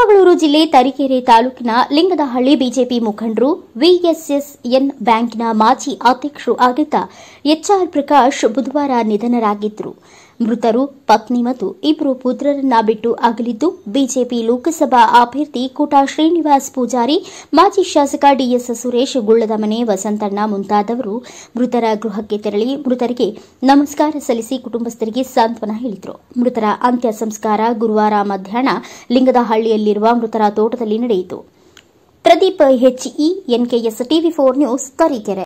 ಚಿಕ್ಕಮಗಳೂರು ಜಿಲ್ಲೆ ತರೀಕೆರೆ ತಾಲೂಕಿನ ಲಿಂಗದಹಳ್ಳಿ ಬಿಜೆಪಿ ಮುಖಂಡರು ವಿಎಸ್ಎಸ್ಎನ್ ಬ್ಯಾಂಕ್ನ ಮಾಜಿ ಅಧ್ಯಕ್ಷರು ಆಗಿದ್ದ ಎಚ್ಆರ್ ಪ್ರಕಾಶ್ ಬುಧವಾರ ನಿಧನರಾಗಿದ್ದರು ಮೃತರು ಪತ್ನಿ ಮತ್ತು ಇಬ್ಬರು ಪುತ್ರರನ್ನ ಬಿಟ್ಟು ಅಗಲಿದ್ದು ಬಿಜೆಪಿ ಲೋಕಸಭಾ ಅಭ್ಯರ್ಥಿ ಕೋಟಾ ಶ್ರೀನಿವಾಸ್ ಪೂಜಾರಿ ಮಾಜಿ ಶಾಸಕ ಡಿಎಸ್ ಸುರೇಶ್ ಗುಳ್ಳದಮನೆ ವಸಂತಣ್ಣ ಮುಂತಾದವರು ಮೃತರ ಗೃಹಕ್ಕೆ ತೆರಳಿ ಮೃತರಿಗೆ ನಮಸ್ಕಾರ ಸಲ್ಲಿಸಿ ಕುಟುಂಬಸ್ಥರಿಗೆ ಸಾಂತ್ವನ ಹೇಳಿದರು ಮೃತರ ಅಂತ್ಯ ಸಂಸ್ಕಾರ ಗುರುವಾರ ಮಧ್ಯಾಹ್ನ ಲಿಂಗದಹಳ್ಳಿಯಲ್ಲಿ ಅಡಿಯಲ್ಲಿರುವ ಮೃತರ ತೋಟದಲ್ಲಿ ನಡೆಯಿತು Pradeep H E N K S TV four news Tarikere